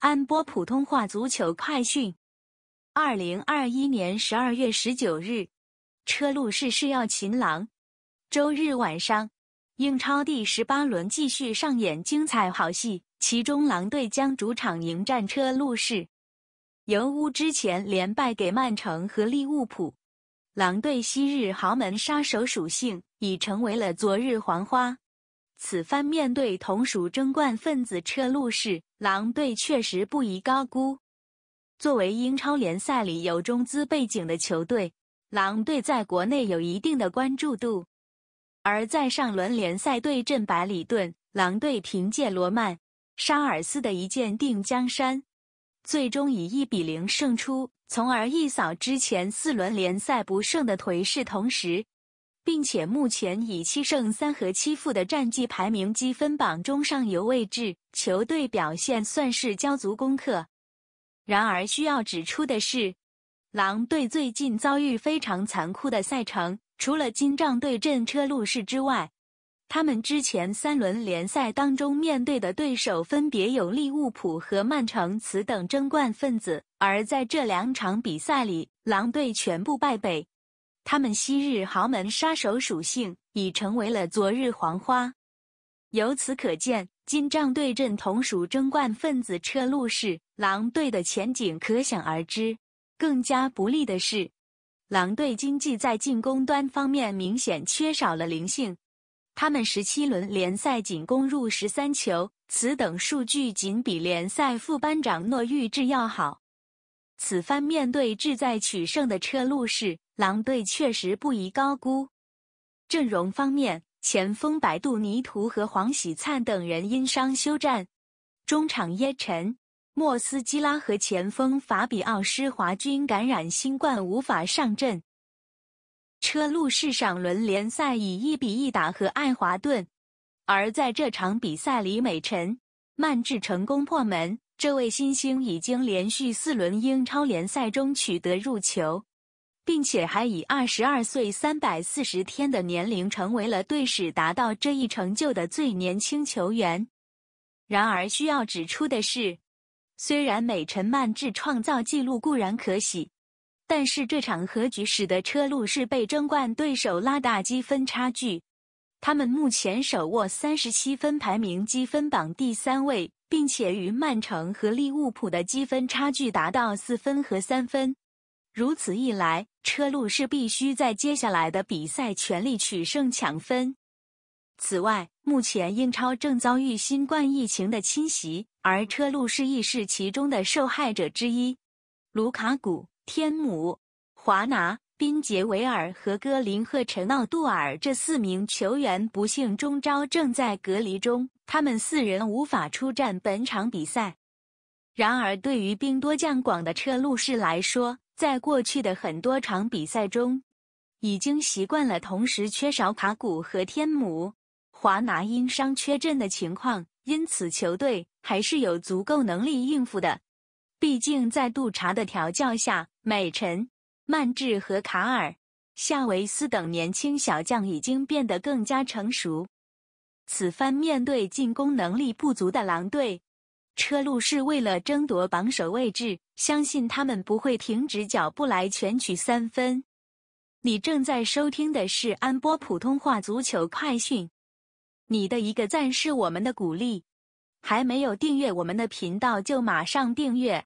安播普通话足球快讯：二零二一年十二月十九日，车路士是要擒狼。周日晚上，英超第十八轮继续上演精彩好戏，其中狼队将主场迎战车路士。尤乌之前连败给曼城和利物浦，狼队昔日豪门杀手属性已成为了昨日黄花。此番面对同属争冠分子车路士。狼队确实不宜高估。作为英超联赛里有中资背景的球队，狼队在国内有一定的关注度。而在上轮联赛对阵百里顿，狼队凭借罗曼·沙尔斯的一箭定江山，最终以一比零胜出，从而一扫之前四轮联赛不胜的颓势。同时，并且目前以七胜三和七负的战绩排名积分榜中上游位置，球队表现算是交足功课。然而需要指出的是，狼队最近遭遇非常残酷的赛程，除了金帐对阵车路士之外，他们之前三轮联赛当中面对的对手分别有利物浦和曼城，此等争冠分子。而在这两场比赛里，狼队全部败北。他们昔日豪门杀手属性已成为了昨日黄花，由此可见，金帐对阵同属争冠分子车路士狼队的前景可想而知。更加不利的是，狼队经济在进攻端方面明显缺少了灵性，他们十七轮联赛仅攻入十三球，此等数据仅比联赛副班长诺玉治要好。此番面对志在取胜的车路士。狼队确实不宜高估。阵容方面，前锋白度尼图和黄喜灿等人因伤休战，中场耶晨、莫斯基拉和前锋法比奥·施华均感染新冠无法上阵。车路士上轮联赛以一比一打和爱华顿，而在这场比赛里，美臣、曼智成功破门。这位新星已经连续四轮英超联赛中取得入球。并且还以二十二岁三百四十天的年龄，成为了队史达到这一成就的最年轻球员。然而，需要指出的是，虽然美陈曼智创造纪录固然可喜，但是这场和局使得车路士被争冠对手拉大积分差距。他们目前手握三十七分，排名积分榜第三位，并且与曼城和利物浦的积分差距达到四分和三分。如此一来，车路士必须在接下来的比赛全力取胜抢分。此外，目前英超正遭遇新冠疫情的侵袭，而车路士亦是其中的受害者之一。卢卡古、天姆、华拿、宾杰维尔和戈林赫臣奥杜尔这四名球员不幸中招，正在隔离中，他们四人无法出战本场比赛。然而，对于兵多将广的车路士来说，在过去的很多场比赛中，已经习惯了同时缺少卡古和天母、华拿因伤缺阵的情况，因此球队还是有足够能力应付的。毕竟在杜查的调教下，美臣、曼智和卡尔、夏维斯等年轻小将已经变得更加成熟。此番面对进攻能力不足的狼队。车路是为了争夺榜首位置，相信他们不会停止脚步来全取三分。你正在收听的是安波普通话足球快讯。你的一个赞是我们的鼓励，还没有订阅我们的频道就马上订阅。